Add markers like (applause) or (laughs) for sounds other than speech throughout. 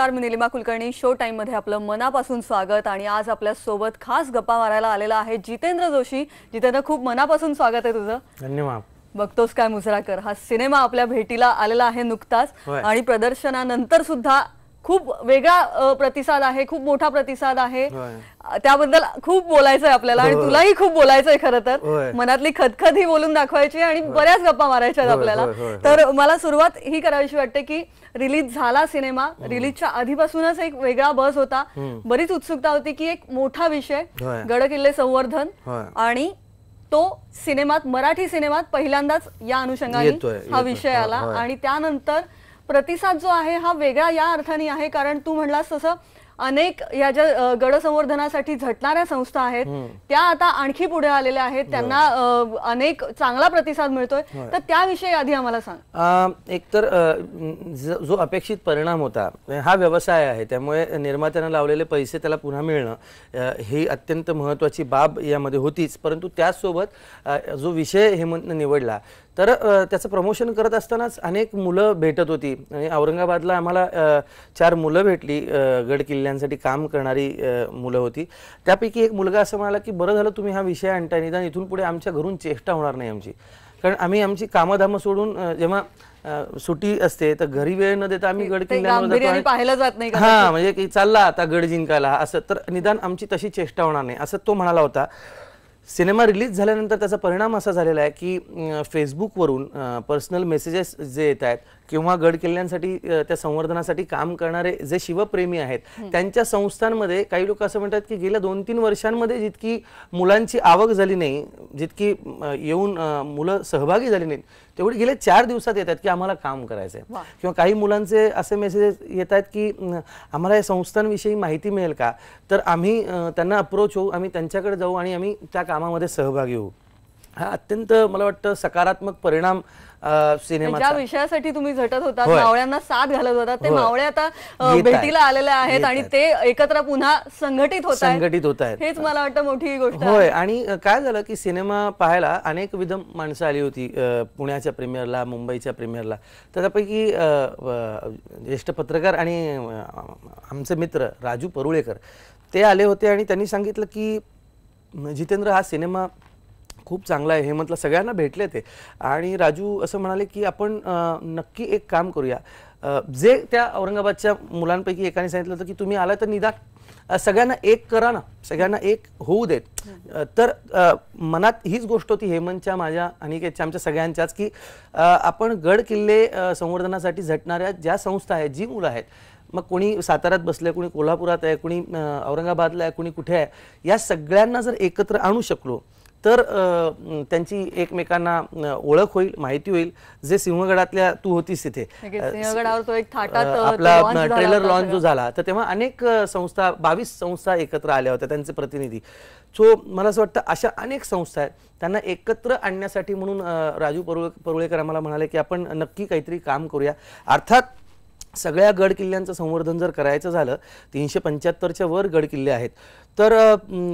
नमस्कार मी निलिमा कुलकर्णी शो मध्ये आपलं मनापासून स्वागत आणि आज आपल्या सोबत खास गप्पा मारायला आलेला आहे जितेंद्र जोशी जितेंद्र खूप मनापासून स्वागत आहे तुझं धन्यवाद बघतोस काय मुजरा कर हा सिनेमा आपल्या भेटीला आलेला आहे नुकताच आणि प्रदर्शनानंतर सुद्धा खूप वेगळा प्रतिसाद आहे खूप मोठा प्रतिसाद आहे त्याबद्दल खूप बोलायचंय आपल्याला आणि तुलाही खूप बोलायचंय खरं तर मनातली खतखत ही बोलून दाखवायची आणि बऱ्याच गप्पा मारायच्या आपल्याला तर मला सुरुवात ही करावीशी वाटते की रिलीज झाला सिनेमा रिलीजच्या आधीपासूनच एक वेगळा बस होता बरीच उत्सुकता होती की एक मोठा विषय गड किल्ले संवर्धन आणि तो सिनेमात मराठी सिनेमात पहिल्यांदाच या अनुषंगाने हा विषय आला आणि त्यानंतर प्रतिसाद जो आहे हा वेगळा या अर्थाने आहे कारण तू म्हणलास तसं अनेक या ज्या गडसंवर्धनासाठी झटणाऱ्या संस्था आहेत त्या आता आणखी पुढे आलेल्या आहेत त्यांना अनेक चांगला प्रतिसाद मिळतोय तर त्याविषयी आधी आम्हाला सांग एकतर जो अपेक्षित परिणाम होता हा व्यवसाय आहे त्यामुळे निर्मात्यानं लावलेले पैसे त्याला पुन्हा मिळणं ही अत्यंत महत्त्वाची बाब यामध्ये होतीच परंतु त्याचसोबत जो विषय हेमंतनं निवडला तर त्याचं प्रमोशन करत असतानाच अनेक मुलं भेटत होती आणि औरंगाबादला आम्हाला चार मुलं भेटली गड महिलांसाठी काम करणारी मुलं होती त्यापैकी एक मुलगा असं म्हणाला की बरं झालं तुम्ही हा विषय आणताय निदान इथून पुढे आमच्या घरून चेष्टा होणार नाही आमची कारण आम्ही आमची कामधामं सोडून जेव्हा सुटी असते तर घरी वेळ न देता आम्ही गड किल्ल्यावर जात नाही हा म्हणजे की चालला आता गड जिंकायला असं तर निदान आमची तशी चेष्टा होणार नाही असं तो म्हणाला होता सिनेमा रिलीज झाल्यानंतर त्याचा परिणाम असा झालेला आहे की फेसबुकवरून पर्सनल मेसेजेस जे येत आहेत किंवा गड किल्ल्यांसाठी त्या संवर्धनासाठी काम करणारे जे शिवप्रेमी आहेत त्यांच्या संस्थांमध्ये काही लोक असं म्हणतात की गेल्या दोन तीन वर्षांमध्ये जितकी मुलांची आवक झाली नाही जितकी येऊन मुलं सहभागी झाली नाहीत तेवढी गेल्या चार दिवसात येतात की आम्हाला काम करायचंय किंवा काही मुलांचे असे मेसेजेस येत आहेत की आम्हाला या संस्थांविषयी माहिती मिळेल का तर आम्ही त्यांना अप्रोच होऊ आम्ही त्यांच्याकडे जाऊ आणि आम्ही त्या कामामध्ये सहभागी होऊ हा अत्यंत मला वाटतं सकारात्मक परिणाम सिनेमा ज्या विषयासाठी तुम्ही झटत होता मावळ्यांना साथ घालत होता ते मावळे आता भेटीला आलेले आहेत आणि ते एकत्र पुन्हा संघटित होत संघटित होत आहेत हेच मला वाटतं मोठी गोष्ट होय आणि काय झालं की सिनेमा पाहायला अनेक विध माणसं आली होती पुण्याच्या प्रीमियरला मुंबईच्या प्रीमियरला तर त्यापैकी ज्येष्ठ पत्रकार आणि आमचे मित्र राजू परुळेकर ते आले होते आणि त्यांनी सांगितलं की जितेंद्र हा सिनेमा खूप चांगलं आहे हे म्हटलं सगळ्यांना भेटले ते आणि राजू असं म्हणाले की आपण नक्की एक काम करूया जे त्या औरंगाबादच्या मुलांपैकी एकाने सांगितलं होतं की तुम्ही आला तर निदान सगळ्यांना एक करा ना सगळ्यांना एक होऊ देत तर मनात हीच गोष्ट होती हेमंतच्या माझ्या आणि आमच्या सगळ्यांच्याच की आपण गड किल्ले संवर्धनासाठी झटणाऱ्या ज्या संस्था आहेत जी मुलं आहेत मग कोणी साताऱ्यात बसले कोणी कोल्हापुरात आहे कोणी औरंगाबादला आहे कोणी कुठे आहे या सगळ्यांना जर एकत्र आणू शकलो तर त्यांची एकमेकांना ओळख होईल माहिती होईल जे सिंहगडातल्या तू होतीस तिथे आपला ट्रेलर लॉन्च जो झाला तर तेव्हा अनेक संस्था बावीस संस्था एकत्र आल्या होत्या त्यांचे प्रतिनिधी सो मला असं वाटतं अशा अनेक संस्था आहेत त्यांना एकत्र आणण्यासाठी म्हणून राजू परुळे परुळेकर आम्हाला म्हणाले की आपण नक्की काहीतरी काम करूया अर्थात सगळ्या गड किल्ल्यांचं संवर्धन जर करायचं झालं तीनशे पंच्याहत्तरच्या वर गड किल्ले आहेत तर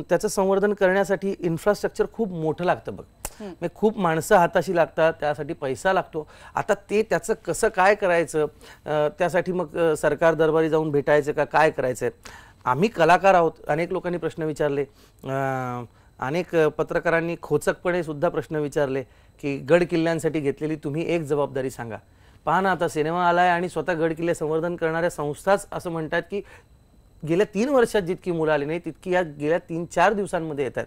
त्याचं संवर्धन करण्यासाठी इन्फ्रास्ट्रक्चर खूप मोठं लागतं बघ म्हणजे खूप माणसं हाताशी लागतात त्यासाठी पैसा लागतो आता ते त्याचं कसं काय करायचं त्यासाठी मग सरकार दरबारी जाऊन भेटायचं का काय करायचं आम्ही कलाकार आहोत अनेक लोकांनी प्रश्न विचारले अनेक पत्रकारांनी खोचकपणे सुद्धा प्रश्न विचारले की गड किल्ल्यांसाठी घेतलेली तुम्ही एक जबाबदारी सांगा पहा ना आता सिनेमा आला आहे आणि स्वतः गड किल्ले संवर्धन करणाऱ्या संस्थाच असं म्हणतात की गेल्या तीन वर्षात जितकी मुलं आली नाही तितकी या गेल्या तीन चार दिवसांमध्ये येतात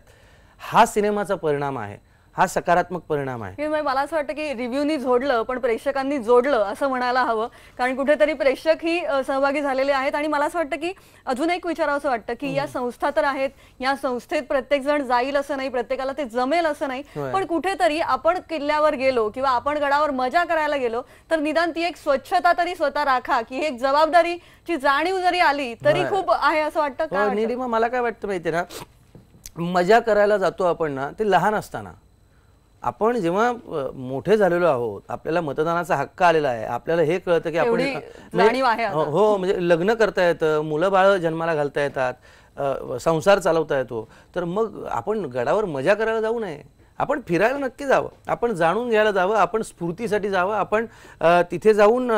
हा सिनेमाचा परिणाम आहे हा सकारात्मक परिणाम आहे म्हणजे मला असं वाटतं की रिव्ह्यूनी जोडलं पण प्रेक्षकांनी जोडलं असं म्हणायला हवं कारण कुठेतरी प्रेक्षक ही सहभागी झालेले आहेत आणि मला असं वाटतं की अजून एक विचारावं असं वाटतं की या संस्था तर आहेत या संस्थेत प्रत्येक जण जाईल असं नाही प्रत्येकाला ते जमेल असं नाही पण कुठेतरी आपण किल्ल्यावर गेलो किंवा आपण गडावर मजा करायला गेलो तर निदान ती एक स्वच्छता तरी स्वतः राखा की एक जबाबदारीची जाणीव जरी आली तरी खूप आहे असं वाटतं का मला काय वाटतं माहिती ना मजा करायला जातो आपण ना ते लहान असताना आपण जेव्हा मोठे झालेलो आहोत आपल्याला मतदानाचा हक्क आलेला आहे आपल्याला हे कळतं की आपण म्हणजे हो, हो म्हणजे लग्न करता येतं मुलं बाळ जन्माला घालता येतात संसार चालवता येतो तर मग आपण गडावर मजा करायला जाऊ नये आपण फिरायला नक्की जावं आपण जाणून घ्यायला जावं आपण स्फूर्तीसाठी जावं आपण तिथे जाऊन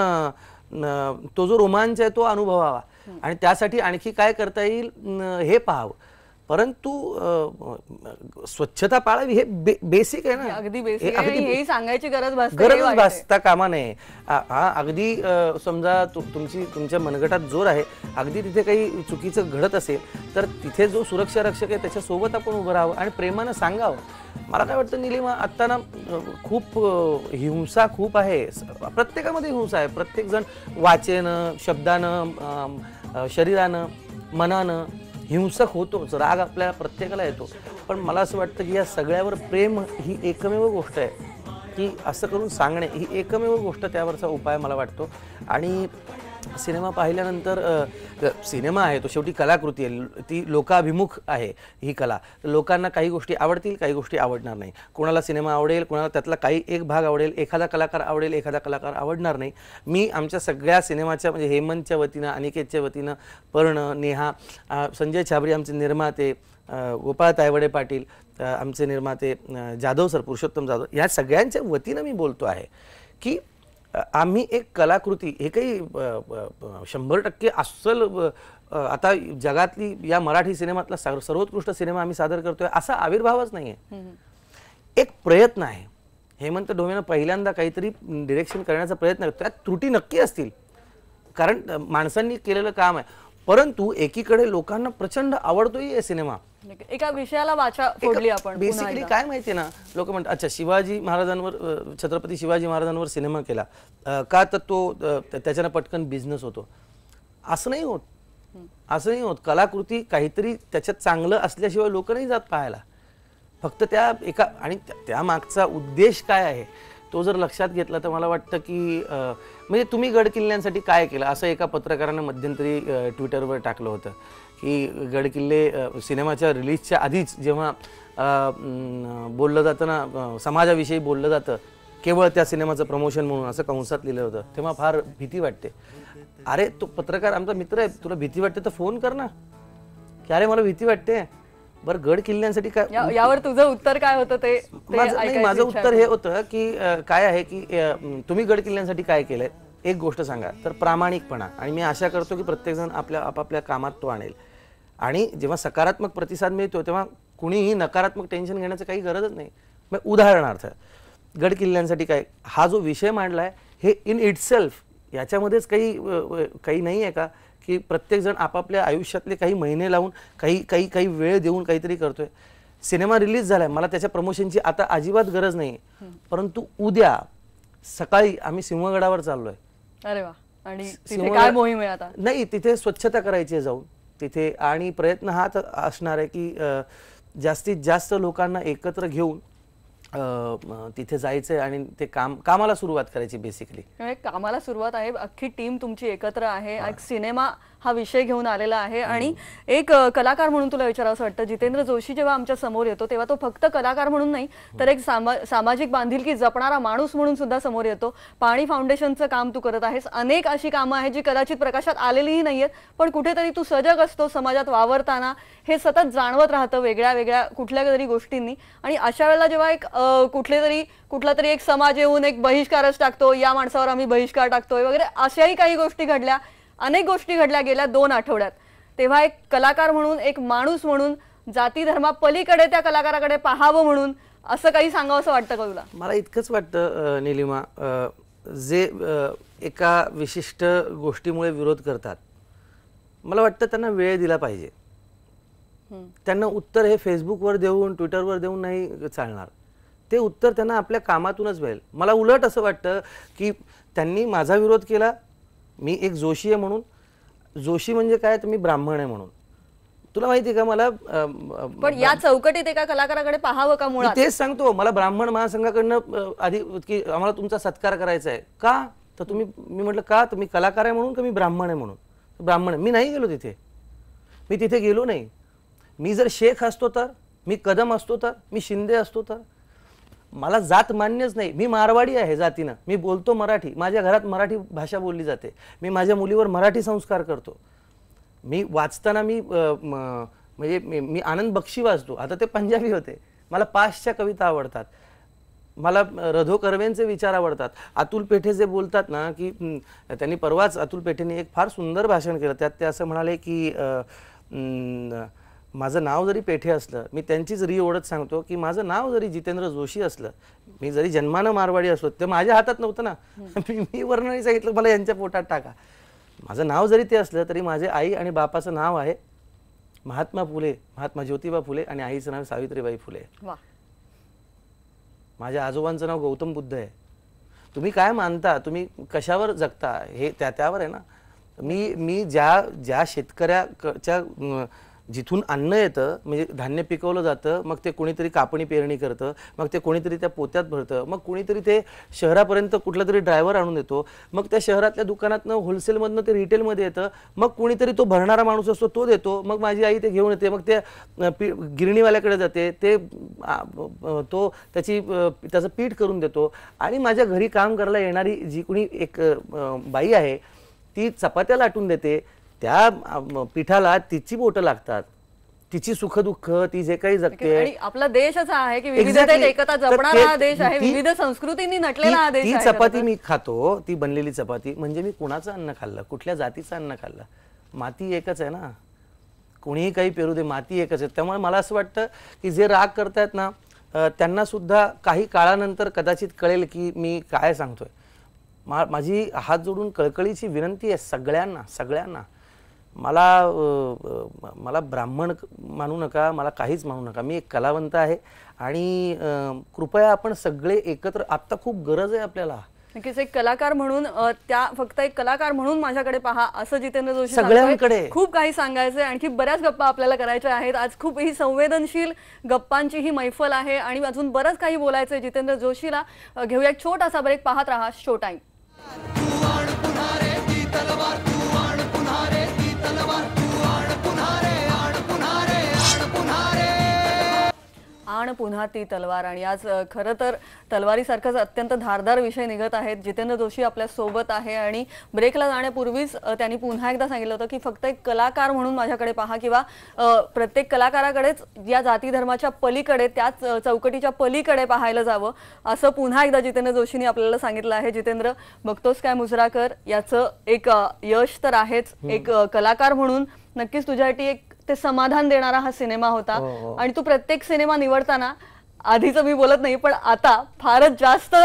तो जो रोमांच आहे तो अनुभवावा आणि त्यासाठी आणखी काय करता येईल हे पाहावं परंतु स्वच्छता पाळावी हे बे, बेसिक आहे ना अगदी बेसिक सांगायची गरज गरज भासता कामा नये हा अगदी समजा तुमची तुमच्या मनगटात जोर आहे अगदी तिथे काही चुकीचं घडत असेल तर तिथे जो सुरक्षा रक्षक आहे त्याच्यासोबत आपण उभं राहावं आणि प्रेमानं सांगावं मला काय वाटतं निलिमा आत्ता ना खूप हिंसा खूप आहे प्रत्येकामध्ये हिंसा आहे प्रत्येकजण वाचेनं शब्दानं शरीरानं मनानं हिंसक होतोच राग आपल्याला प्रत्येकाला येतो पण मला असं वाटतं की या सगळ्यावर प्रेम ही एकमेव गोष्ट आहे की असं करून सांगणे ही एकमेव गोष्ट त्यावरचा उपाय मला वाटतो आणि सिनेमा पाहिल्यानंतर सिनेमा आहे तो शेवटी कलाकृती आहे ती लोकाभिमुख आहे ही कला लोकांना काही गोष्टी आवडतील काही गोष्टी आवडणार नाही कोणाला सिनेमा आवडेल कोणाला त्यातला काही एक भाग आवडेल एखादा कलाकार आवडेल एखादा कलाकार आवडणार नाही मी आमच्या सगळ्या सिनेमाच्या म्हणजे हेमंतच्या वतीनं अनिकेतच्या वतीनं पर्ण नेहा संजय छाबरी आमचे निर्माते गोपाळ तायवडे पाटील आमचे निर्माते जाधव सर पुरुषोत्तम जाधव या सगळ्यांच्या वतीनं मी बोलतो आहे की आम्ही एक कलाकृती हे काही शंभर टक्के अस्सल आता जगातली या मराठी सिनेमातला सर्वोत्कृष्ट सिनेमा आम्ही सादर करतोय असा आविर्भावच नाही एक प्रयत्न आहे हेमंत डोमेनं पहिल्यांदा काहीतरी डिरेक्शन करण्याचा प्रयत्न करतो त्यात त्रुटी नक्की असतील कारण माणसांनी केलेलं काम आहे परंतु एकीकडे लोकांना प्रचंड आवडतोय हे सिनेमा एका विषयाला वाचा फोडली आपण बेसिकली काय माहितीये ना लोक म्हणतात अच्छा शिवाजी महाराजांवर छत्रपती शिवाजी महाराजांवर सिनेमा केला का तर तो त्याच्यानं पटकन बिझनेस होतो असं नाही होत असं नाही होत कलाकृती काहीतरी त्याच्यात चांगलं असल्याशिवाय लोक नाही जात पाहायला फक्त त्या एका आणि त्या मागचा उद्देश काय आहे तो जर लक्षात घेतला तर मला वाटतं की म्हणजे तुम्ही गड किल्ल्यांसाठी काय केलं असं एका पत्रकारानं मध्यंतरी ट्विटरवर टाकलं होतं की गड किल्ले सिनेमाच्या रिलीजच्या आधीच जेव्हा बोललं जातं ना समाजाविषयी बोललं जातं केवळ त्या सिनेमाचं प्रमोशन म्हणून असं कंसात लिहिलं होतं तेव्हा फार भीती वाटते अरे तो पत्रकार आमचा मित्र आहे तुला भीती वाटते तर फोन कर ना की अरे मला भीती वाटते बर गड किल्ल्यांसाठी काय यावर तुझं उत्तर काय होतं ते माझं उत्तर हे होतं की काय आहे की तुम्ही गड किल्ल्यांसाठी काय केलंय एक गोष्ट सांगा तर प्रामाणिकपणा आणि मी आशा करतो की प्रत्येकजण आपल्या आपापल्या कामात तो आणेल आणि जेव्हा सकारात्मक प्रतिसाद मिळतो तेव्हा कुणीही नकारात्मक टेन्शन घेण्याचं काही गरजच नाही मग उदाहरणार्थ गड किल्ल्यांसाठी काय हा जो विषय मांडला हे इन इटसेल्फ याच्यामध्येच काही काही नाही आहे का की प्रत्येकजण आपापल्या आयुष्यातले काही महिने लावून काही काही काही वेळ देऊन काहीतरी करतोय सिनेमा रिलीज झालाय मला त्याच्या प्रमोशनची आता अजिबात गरज नाही परंतु उद्या सकाळी आम्ही सिंहगडावर चाललोय अरे वा आणि तिथे काय मोहीम आहे आता नाही तिथे स्वच्छता करायची जाऊन तिथे आणि प्रयत्न हाच असणार आहे की जास्तीत जास्त लोकांना एकत्र घेऊन तिथे जायचंय आणि ते काम कामाला सुरुवात करायची बेसिकली म्हणजे कामाला सुरुवात आहे अख्खी टीम तुमची एकत्र आहे सिनेमा हा विषय घेऊन आलेला आहे आणि एक कलाकार म्हणून तुला विचारावं असं वाटतं जितेंद्र जोशी जेव्हा आमच्या समोर येतो तेव्हा तो फक्त कलाकार म्हणून नाही हो. तर एक सामा सामाजिक बांधिलकी जपणारा माणूस म्हणून सुद्धा समोर येतो पाणी फाउंडेशनचं काम तू करत आहेस अनेक अशी कामं आहेत जी कदाचित प्रकाशात आलेलीही नाहीयेत पण कुठेतरी तू सजग असतो समाजात वावरताना हे सतत जाणवत राहतं वेगळ्या वेगळ्या कुठल्या तरी गोष्टींनी आणि अशा वेळेला जेव्हा एक कुठले तरी कुठला तरी एक समाज येऊन एक बहिष्कारच टाकतो या माणसावर आम्ही बहिष्कार टाकतोय वगैरे अशाही काही गोष्टी घडल्या अनेक गोष्टी घडल्या गेल्या दोन आठवड्यात तेव्हा एक कलाकार म्हणून एक माणूस म्हणून जाती धर्मापलीकडे त्या कलाकाराकडे पाहावं म्हणून असं काही सांगावं असं वाटतं का तुला मला इतकंच वाटतं निलिमा जे एका विशिष्ट गोष्टीमुळे विरोध करतात मला वाटतं त्यांना वेळ दिला पाहिजे त्यांना उत्तर हे फेसबुकवर देऊन ट्विटरवर देऊन नाही चालणार ते उत्तर त्यांना आपल्या कामातूनच मिळेल मला उलट असं वाटतं की त्यांनी माझा विरोध केला मी एक जोशी आहे म्हणून जोशी म्हणजे काय तर मी ब्राह्मण आहे म्हणून तुला माहिती का मला पण या चौकटीत एका कलाकाराकडे पाहावं का मुळात तेच सांगतो मला ब्राह्मण महासंघाकडनं आधी की आम्हाला तुमचा सत्कार करायचा आहे का तर तुम्ही मी म्हटलं का तुम्ही कलाकार आहे म्हणून का मी ब्राह्मण आहे म्हणून ब्राह्मण मी नाही गेलो तिथे मी तिथे गेलो नाही मी जर शेख असतो तर मी कदम असतो तर मी शिंदे असतो तर मला जात मान्यच नाही मी मारवाडी आहे जातीनं मी बोलतो मराठी माझ्या घरात मराठी भाषा बोलली जाते मी माझ्या मुलीवर मराठी संस्कार करतो मी वाचताना मी म्हणजे मी, आनंद बक्षी वाचतो आता ते पंजाबी होते मला पाचच्या कविता आवडतात मला रधो कर्वेंचे विचार आवडतात अतुल पेठे जे बोलतात ना की त्यांनी परवाच अतुल पेठेने एक फार सुंदर भाषण केलं त्यात ते असं म्हणाले की आ, न, माझं नाव जरी पेठे असलं मी त्यांचीच री ओढत सांगतो की माझं नाव जरी जितेंद्र जोशी असलं मी जरी जन्मानं मारवाडी असलो ते माझ्या हातात नव्हतं ना (laughs) मी मी सांगितलं मला यांच्या पोटात टाका माझं नाव जरी ते असलं तरी माझे आई आणि बापाचं नाव आहे महात्मा फुले महात्मा ज्योतिबा फुले आणि आईचं नाव सावित्रीबाई फुले माझ्या आजोबांचं नाव गौतम बुद्ध आहे तुम्ही काय मानता तुम्ही कशावर जगता हे त्या त्यावर आहे ना मी मी ज्या ज्या शेतकऱ्याच्या जिथून अन्न येतं म्हणजे धान्य पिकवलं जातं मग ते कोणीतरी कापणी पेरणी करतं मग ते कोणीतरी त्या पोत्यात भरतं मग कोणीतरी ते शहरापर्यंत कुठला तरी ड्रायव्हर आणून देतो मग त्या शहरातल्या दुकानातनं होलसेलमधनं ते रिटेलमध्ये येतं मग कोणीतरी तो भरणारा माणूस असतो तो देतो मग माझी आई ते घेऊन येते मग ते पी गिरणीवाल्याकडे जाते ते तो त्याची त्याचं पीठ करून देतो आणि माझ्या घरी काम करायला येणारी जी कोणी एक बाई आहे ती चपात्या लाटून देते त्या पिठाला तिची बोट लागतात तिची सुख दुःख ती जे काही जगते आपला देश असा आहे की विविध संस्कृतींनी नटलेला ती चपाती मी खातो ती बनलेली चपाती म्हणजे मी कुणाचं अन्न खाल्लं कुठल्या जातीचं अन्न खाल्लं माती एकच आहे ना कोणीही काही पेरू दे माती एकच आहे त्यामुळे मला असं वाटतं की जे राग करतायत ना त्यांना सुद्धा काही काळानंतर कदाचित कळेल की मी काय सांगतोय मा माझी हात जोडून कळकळीची विनंती आहे सगळ्यांना सगळ्यांना मला मला ब्राह्मण मानू नका मला काहीच मानू नका मी एक कलावंत आहे आणि कृपया आपण सगळे एकत्र आता खूप गरज आहे आपल्याला नक्कीच एक कलाकार म्हणून त्या फक्त एक कलाकार म्हणून माझ्याकडे पहा असं जितेंद्र जोशी सगळ्यांकडे खूप काही सांगायचंय आणखी बऱ्याच गप्पा आपल्याला करायच्या आहेत आज खूप ही संवेदनशील गप्पांची ही मैफल आहे आणि अजून बरंच काही बोलायचंय जितेंद्र जोशीला घेऊया एक छोटासा ब्रेक पाहत राहा शो टाइम आण पुन्हा ती तलवार आणि आज खरं तर तलवारीसारखाच अत्यंत धारदार विषय निघत आहेत जितेंद्र जोशी आपल्या सोबत आहे आणि ब्रेकला जाण्यापूर्वीच त्यांनी पुन्हा एकदा सांगितलं होतं की फक्त एक कलाकार म्हणून माझ्याकडे पहा किंवा प्रत्येक कलाकाराकडेच या जाती धर्माच्या पलीकडे त्याच चौकटीच्या पलीकडे पाहायला जावं असं पुन्हा एकदा जितेंद्र जोशींनी आपल्याला सांगितलं आहे जितेंद्र बघतोस काय मुजराकर याचं एक यश तर आहेच एक कलाकार म्हणून नक्कीच तुझ्यासाठी एक ते समाधान देणारा हा सिनेमा होता हो, हो. आणि तू प्रत्येक सिनेमा निवडताना आधीच मी बोलत नाही पण आता फारच जास्त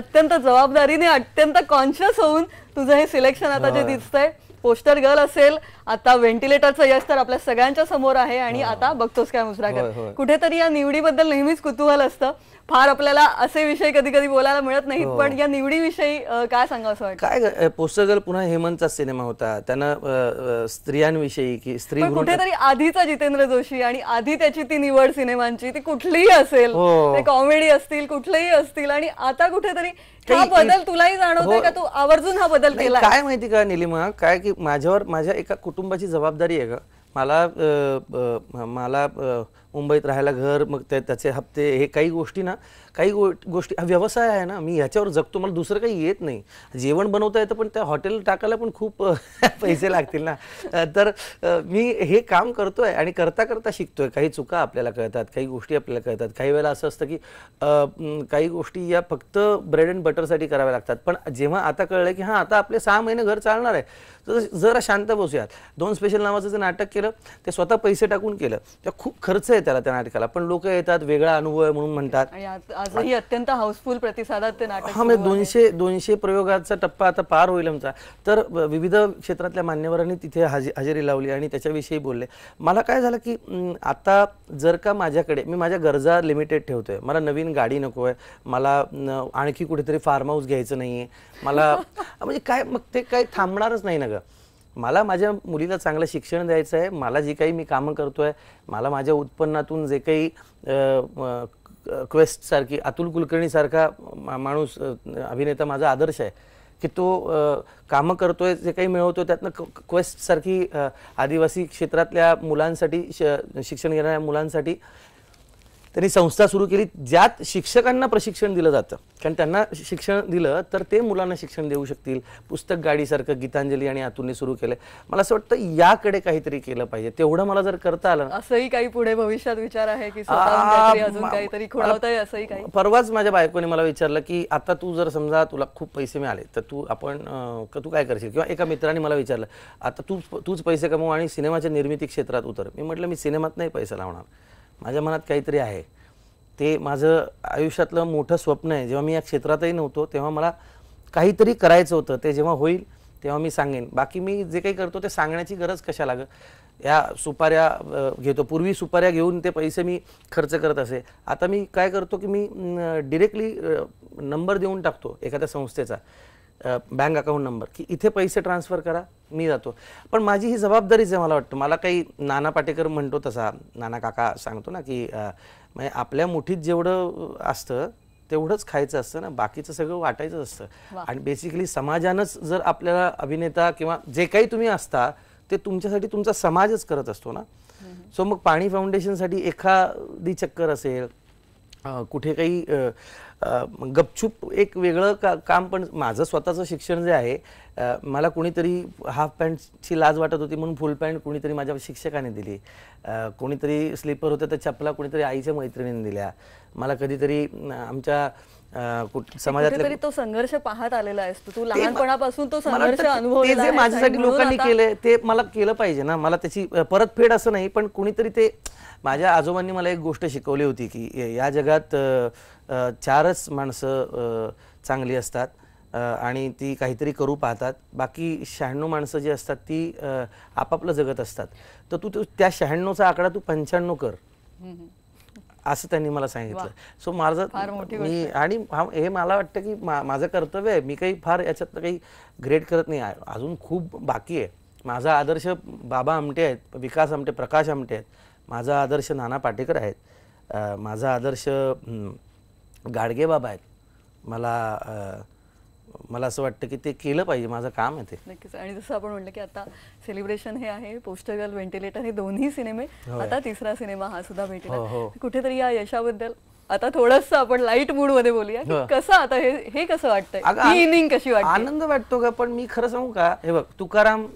अत्यंत जबाबदारीने अत्यंत कॉन्शियस होऊन तुझं हे सिलेक्शन आता जे दिसतंय पोस्टर गर्ल असेल आता व्हेंटिलेटरचं यश तर आपल्या सगळ्यांच्या समोर आहे आणि आता बघतोस काय मुसराकर कुठेतरी या निवडीबद्दल नेहमीच कुतूहल असतं फार आपल्याला असे विषय कधी कधी बोलायला मिळत नाहीत हो. पण या निवडीविषयी काय सांगा असं वाटतं काय गर्ल पुन्हा हेमंतचा सिनेमा होता त्यानं स्त्रियांविषयी की स्त्री कुठेतरी आधीचा जितेंद्र जोशी आणि आधी त्याची ती निवड सिनेमांची ती कुठलीही असेल हो. ते कॉमेडी असतील कुठलेही असतील आणि आता कुठेतरी हा बदल तुलाही जाणवतोय हो. का तू आवर्जून हा बदल केला काय माहिती का निलिमा काय की माझ्यावर माझ्या एका कुटुंबाची जबाबदारी आहे का मला मला मुंबईत राहायला घर मग त्या त्याचे हप्ते हे काही गोष्टी ना काही गो गोष्टी हा व्यवसाय आहे ना मी ह्याच्यावर जगतो मला दुसरं काही येत नाही जेवण बनवता येतं पण त्या हॉटेल टाकायला पण खूप (laughs) पैसे लागतील ना तर मी हे काम करतो आहे आणि करता करता शिकतो आहे काही चुका आपल्याला कळतात काही गोष्टी आपल्याला कळतात काही वेळेला असं असतं की काही गोष्टी या फक्त ब्रेड अँड बटरसाठी कराव्या लागतात पण जेव्हा आता कळलं की हां आता आपले सहा महिने घर चालणार आहे तर जरा शांत बसूयात दोन स्पेशल नावाचं जे नाटक केलं ते स्वतः पैसे टाकून केलं त्या खूप खर्च आहे त्याला त्या नाटकाला पण लोक येतात वेगळा अनुभव म्हणून म्हणतात आजही अत्यंत हाऊसफुल प्रतिसादात ते नाटक हा म्हणजे दोनशे दोनशे प्रयोगाचा टप्पा आता पार होईल आमचा तर विविध क्षेत्रातल्या मान्यवरांनी तिथे हजेरी लावली आणि त्याच्याविषयी बोलले मला काय झालं की आता जर का माझ्याकडे मी माझ्या गरजा लिमिटेड ठेवतोय मला नवीन गाडी नको आहे मला आणखी कुठेतरी फार्म हाऊस घ्यायचं नाहीये मला (laughs) म्हणजे काय मग ते काय थांबणारच नाही ना गं मला माझ्या मुलीला चांगलं शिक्षण द्यायचं आहे मला जी काही मी कामं करतो आहे मला माझ्या उत्पन्नातून जे काही सारखी अतुल कुलकर्णीसारखा सारखा माणूस अभिनेता माझा आदर्श आहे की तो कामं करतोय जे काही मिळवतोय त्यातनं क्वेस्टसारखी आदिवासी क्षेत्रातल्या मुलांसाठी श शिक्षण घेणाऱ्या मुलांसाठी त्यांनी संस्था सुरू केली ज्यात शिक्षकांना प्रशिक्षण दिलं जातं कारण त्यांना शिक्षण दिलं तर ते मुलांना शिक्षण देऊ शकतील पुस्तक गाडीसारखं गीतांजली आणि आतूनने सुरू केलं मला असं वाटतं याकडे काहीतरी केलं पाहिजे तेवढं मला जर करता आलं असंही काही पुढे भविष्यात विचार आहे की काहीतरी असंही काही परवाच माझ्या बायकोने मला विचारलं की आता तू जर समजा तुला खूप पैसे मिळाले तर तू आपण तू काय करशील किंवा एका मित्राने मला विचारलं आता तू तूच पैसे कमव आणि सिनेमाच्या निर्मिती क्षेत्रात उतर मी म्हटलं मी सिनेमात नाही पैसा लावणार माझ्या मनात काहीतरी आहे ते माझं आयुष्यातलं मोठं स्वप्न आहे जेव्हा मी या क्षेत्रातही नव्हतो तेव्हा मला काहीतरी करायचं होतं ते जेव्हा होईल तेव्हा मी सांगेन बाकी मी जे काही करतो ते सांगण्याची गरज कशा लागत या सुपाऱ्या घेतो पूर्वी सुपाऱ्या घेऊन ते पैसे मी खर्च करत असे आता मी काय करतो की मी डिरेक्टली नंबर देऊन टाकतो एखाद्या संस्थेचा बँक अकाउंट नंबर की इथे पैसे ट्रान्सफर करा मी जातो पण माझी ही जबाबदारीच आहे मला वाटतं मला काही नाना पाटेकर म्हणतो तसा नाना काका सांगतो ना की म्हणजे आपल्या मुठीत जेवढं असतं तेवढंच खायचं असतं ना बाकीचं सगळं वाटायचं असतं आणि बेसिकली समाजानंच जर आपल्याला अभिनेता किंवा जे काही तुम्ही असता ते तुमच्यासाठी तुमचा समाजच करत असतो ना सो मग पाणी फाउंडेशनसाठी एखादी चक्कर असेल कुठे काही गपचूप एक वेगळं का काम पण माझं स्वतःचं शिक्षण जे आहे मला कुणीतरी हाफ पॅन्टची लाज वाटत होती म्हणून फुल पॅन्ट कोणीतरी माझ्या शिक्षकाने दिली कोणीतरी स्लीपर होत्या तर चपला कोणीतरी आईच्या मैत्रिणीने दिल्या मला कधीतरी आमच्या समाजातले तो संघर्ष पाहत आलेला असतो तू लहानपणापासून तो संघर्ष जे माझ्यासाठी लोकांनी केलंय ते मला केलं पाहिजे ना मला त्याची परत परतफेड असं नाही पण कुणीतरी ते माझ्या आजोबांनी मला एक गोष्ट शिकवली होती की या जगात चारच माणसं चांगली असतात आणि ती काहीतरी करू पाहतात बाकी शहाण्णव माणसं जी असतात ती आपापलं जगत असतात तर तू तू त्या शहाण्णवचा आकडा तू पंच्याण्णव कर असं त्यांनी मला सांगितलं सो माझं मी आणि हे मला वाटतं की माझं कर्तव्य आहे मी काही फार याच्यात काही ग्रेट करत नाही अजून खूप बाकी आहे माझा आदर्श बाबा आमटे आहेत विकास आमटे प्रकाश आमटे आहेत माझा आदर्श नाना पाटेकर आहेत माझा आदर्श गाडगेबाबा आहेत मला मला असं वाटतं की ते केलं पाहिजे माझं काम आहे ते नक्कीच आणि जसं आपण म्हटलं की आता सेलिब्रेशन हे आहे पोस्टगल व्हेंटिलेटर हे दोन्ही सिनेमे आता तिसरा सिनेमा हा सुद्धा भेटेल हो, हो. कुठेतरी या यशाबद्दल आता थोडस आपण लाईट मूड मध्ये बोलूया कसं आता हे हे कसं वाटतंय इनिंग कशी वाटत आनंद वाटतो का पण मी खरं सांगू का हे बघ तुकाराम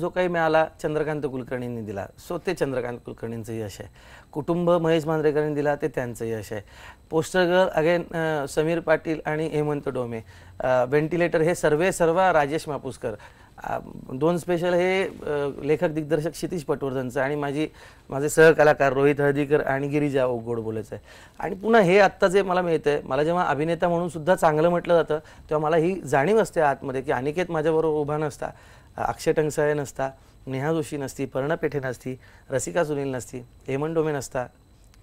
जो काही मिळाला चंद्रकांत कुलकर्णींनी दिला सो ते चंद्रकांत कुलकर्णींचं यश आहे कुटुंब महेश मांजरेकरांनी दिला ते त्यांचं यश आहे poster girl again Sameer Patil आणि हेमंत डोमे व्हेंटिलेटर हे सर्वे सर्व राजेश मापूसकर दोन स्पेशल हे लेखक दिग्दर्शक क्षितिश पटवर्धनचं आणि माझी माझे सहकलाकार रोहित हळदीकर आणि गिरिजा ओगोड बोलायचं आहे आणि पुन्हा हे आत्ता जे मला मिळतं आहे मला जेव्हा अभिनेता म्हणून सुद्धा चांगलं म्हटलं जातं तेव्हा मला ही जाणीव असते आतमध्ये की अनिकेत माझ्याबरोबर उभा नसता अक्षय टंगसाळे नसता नेहा जोशी नसती पर्णपेठे नसती रसिका सुनील नसती हेमन डोमे नसता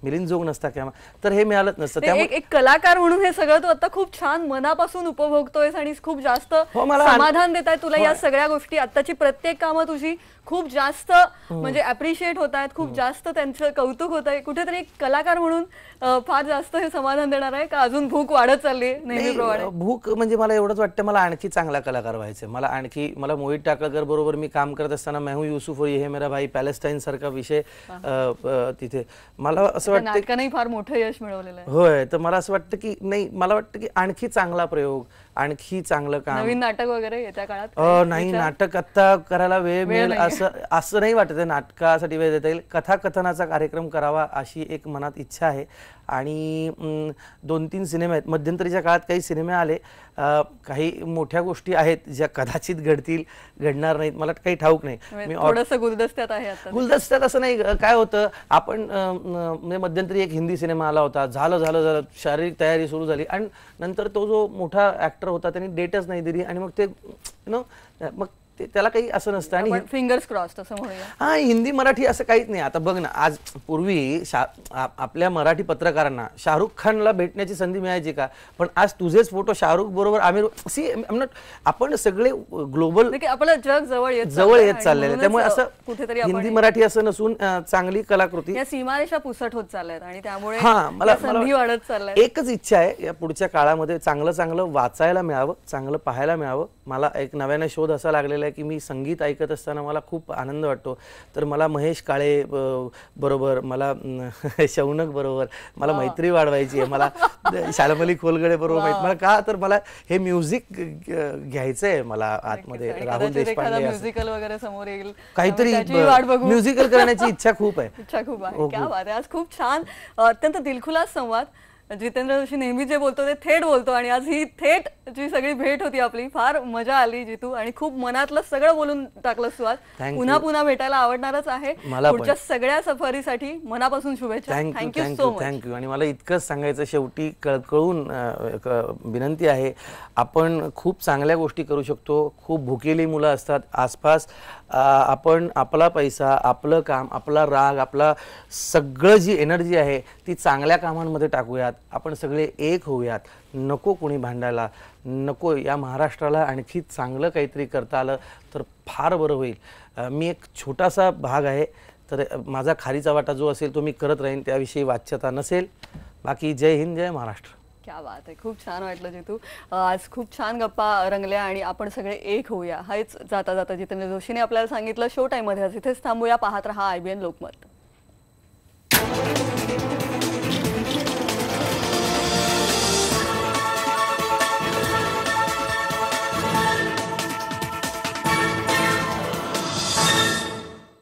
मिलिंद जोग नसता किंवा तर हे मिळालंच नसतं त्यामुळे एक, एक कलाकार म्हणून हे सगळं तू आता खूप छान मनापासून उपभोगतोयस आणि खूप जास्त हो, समाधान देत आहे तुला हो. या सगळ्या गोष्टी आताची प्रत्येक कामं तुझी खूप जास्त हो. म्हणजे अप्रिशिएट होत आहेत खूप हो. जास्त त्यांचं कौतुक होत आहे कुठेतरी कलाकार म्हणून फार जास्त हे समाधान देणार आहे का अजून भूक वाढत चालली नेहमीप्रमाणे भूक म्हणजे मला एवढंच वाटतं मला आणखी चांगला कलाकार व्हायचं मला आणखी मला मोहित टाकळकर बरोबर मी काम करत असताना मेहू युसुफ और हे मेरा भाई पॅलेस्टाईन सारखा विषय तिथे मला असं वाटतं नाही फार मोठं यश मिळवलेलं होय तर मला असं वाटतं की नाही मला वाटतं की आणखी चांगला प्रयोग आणखी चांगलं काम नवीन नाटक वगैरे येत्या काळात नाही नाटक आता करायला वेळ मिळेल असं असं नाही वाटत नाटकासाठी वेळ देता येईल कथाकथनाचा कार्यक्रम करावा अशी एक मनात इच्छा आहे आणि दोन तीन सिनेमे आहेत मध्यंतरीच्या काळात काही सिनेमे आले काही मोठ्या गोष्टी आहेत ज्या कदाचित घडतील घडणार नाहीत मला काही ठाऊक नाही म्हणजे मी थोडंसं गुलदस्त्यात आहे गुलदस्त्यात असं नाही काय होतं आपण म्हणजे मध्यंतरी एक हिंदी सिनेमा आला होता झालं झालं झालं शारीरिक तयारी सुरू झाली आणि नंतर तो जो मोठा ऍक्टर होता त्यांनी डेटच नाही दिली आणि मग ते नो मग ते त्याला काही असं नसतं आणि फिंगर्स क्रॉस असं हा हिंदी मराठी असं काहीच नाही आता बघ ना आज पूर्वी आपल्या मराठी पत्रकारांना शाहरुख खानला भेटण्याची संधी मिळायची का पण आज तुझेच फोटो शाहरुख बरोबर आमिर सी आपण सगळे ग्लोबल आपलं जग जवळ जवळ येत चाललेलं आहे त्यामुळे असं कुठेतरी हिंदी मराठी असं नसून चांगली कलाकृती या सीमारेषा पुसट होत चालल्यात आणि त्यामुळे हा मला संधी वाढत चाललंय एकच इच्छा आहे या पुढच्या काळामध्ये चांगलं चांगलं वाचायला मिळावं चांगलं पाहायला मिळावं मला एक नव्याने शोध असा लागलेला आहे की मी संगीत ऐकत असताना मला खूप आनंद वाटतो तर मला महेश काळे बरोबर मला (laughs) शौनक बरोबर मला मैत्री वाढवायची आहे मला (laughs) शालमली खोलगडे बरोबर मला का तर मला हे म्युझिक घ्यायचं आहे मला आतमध्ये राहुल देशपांडे म्युझिकल वगैरे समोर येईल काहीतरी म्युझिकल करण्याची इच्छा खूप आहे (laughs) इच्छा खूप हो, हो. आहे आज खूप छान अत्यंत दिलखुलास संवाद जितेंद्र जोशी नेहमी जे बोलतो ते थेट बोलतो आणि आज ही थेट जी सगळी भेट होती आपली फार मजा आली जितू आणि खूप मनातलं सगळं बोलून टाकलं आज पुन्हा पुन्हा भेटायला आवडणारच आहे पुढच्या सगळ्या सफारीसाठी मनापासून शुभेच्छा थँक्यू सो मच थँक्यू आणि मला इतकंच सांगायचं शेवटी कळकळून विनंती आहे आपण खूप चांगल्या गोष्टी करू शकतो खूप भुकेली मुलं असतात आसपास आपण आपला पैसा आपलं काम आपला राग आपला सगळं जी एनर्जी आहे ती चांगल्या कामांमध्ये टाकूयात आपण सगळे एक होऊयात नको कोणी भांडायला नको या महाराष्ट्राला आणखी चांगलं काहीतरी करता आलं तर फार बरं होईल मी एक छोटासा भाग आहे तर माझा खारीचा वाटा जो असेल तो मी करत राहीन त्याविषयी वाच्यता नसेल बाकी जय हिंद जय महाराष्ट्र क्या बात आहे खूप छान वाटलं जितू आज खूप छान गप्पा रंगल्या आणि आपण सगळे एक होऊया हाच जाता जाता जितेंद्र जोशीने आपल्याला सांगितलं शो टाईममध्ये आज इथेच थांबूया पाहत राहा आय बी एन लोकमत